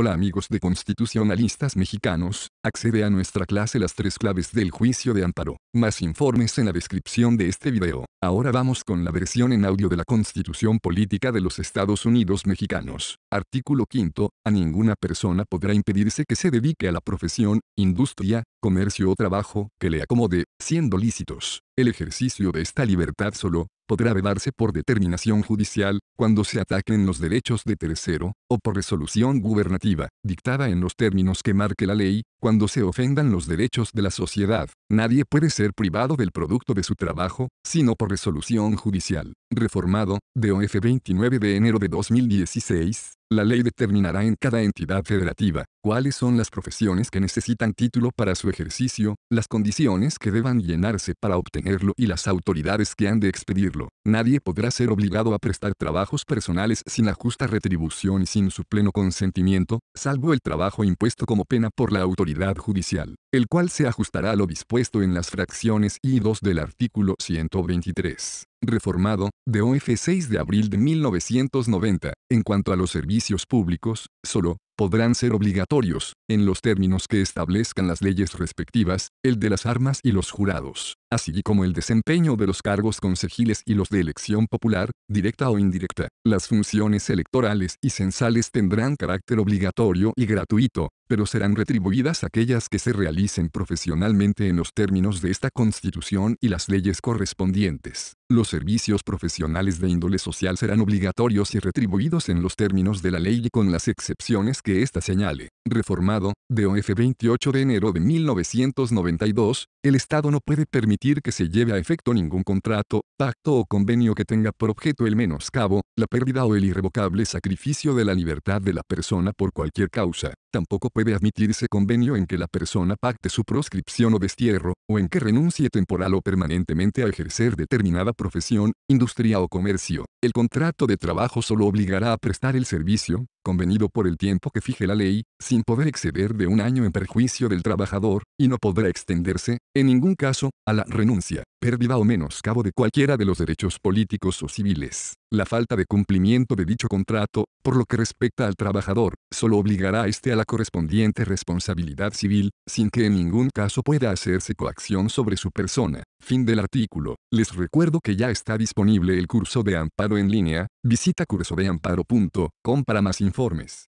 Hola amigos de constitucionalistas mexicanos, accede a nuestra clase Las tres claves del juicio de Amparo. Más informes en la descripción de este video. Ahora vamos con la versión en audio de la Constitución Política de los Estados Unidos Mexicanos. Artículo 5. A ninguna persona podrá impedirse que se dedique a la profesión, industria, comercio o trabajo que le acomode, siendo lícitos. El ejercicio de esta libertad solo, podrá vedarse por determinación judicial, cuando se ataquen los derechos de tercero, o por resolución gubernativa, dictada en los términos que marque la ley, cuando se ofendan los derechos de la sociedad, Nadie puede ser privado del producto de su trabajo, sino por resolución judicial. Reformado, OF 29 de enero de 2016, la ley determinará en cada entidad federativa cuáles son las profesiones que necesitan título para su ejercicio, las condiciones que deban llenarse para obtenerlo y las autoridades que han de expedirlo. Nadie podrá ser obligado a prestar trabajos personales sin la justa retribución y sin su pleno consentimiento, salvo el trabajo impuesto como pena por la autoridad judicial, el cual se ajustará a lo dispuesto esto en las fracciones y 2 del artículo 123 reformado, de OF 6 de abril de 1990, en cuanto a los servicios públicos, solo, podrán ser obligatorios, en los términos que establezcan las leyes respectivas, el de las armas y los jurados, así como el desempeño de los cargos concejiles y los de elección popular, directa o indirecta. Las funciones electorales y censales tendrán carácter obligatorio y gratuito, pero serán retribuidas aquellas que se realicen profesionalmente en los términos de esta Constitución y las leyes correspondientes. Los servicios profesionales de índole social serán obligatorios y retribuidos en los términos de la ley y con las excepciones que ésta señale reformado, de OF 28 de enero de 1992, el Estado no puede permitir que se lleve a efecto ningún contrato, pacto o convenio que tenga por objeto el menoscabo, la pérdida o el irrevocable sacrificio de la libertad de la persona por cualquier causa. Tampoco puede admitirse convenio en que la persona pacte su proscripción o destierro, o en que renuncie temporal o permanentemente a ejercer determinada profesión, industria o comercio. El contrato de trabajo solo obligará a prestar el servicio, convenido por el tiempo que fije la ley, sin poder exceder de un año en perjuicio del trabajador, y no podrá extenderse, en ningún caso, a la renuncia, pérdida o menoscabo de cualquiera de los derechos políticos o civiles. La falta de cumplimiento de dicho contrato, por lo que respecta al trabajador, solo obligará a este a la correspondiente responsabilidad civil, sin que en ningún caso pueda hacerse coacción sobre su persona. Fin del artículo. Les recuerdo que ya está disponible el curso de amparo en línea, visita cursodeamparo.com para más informes.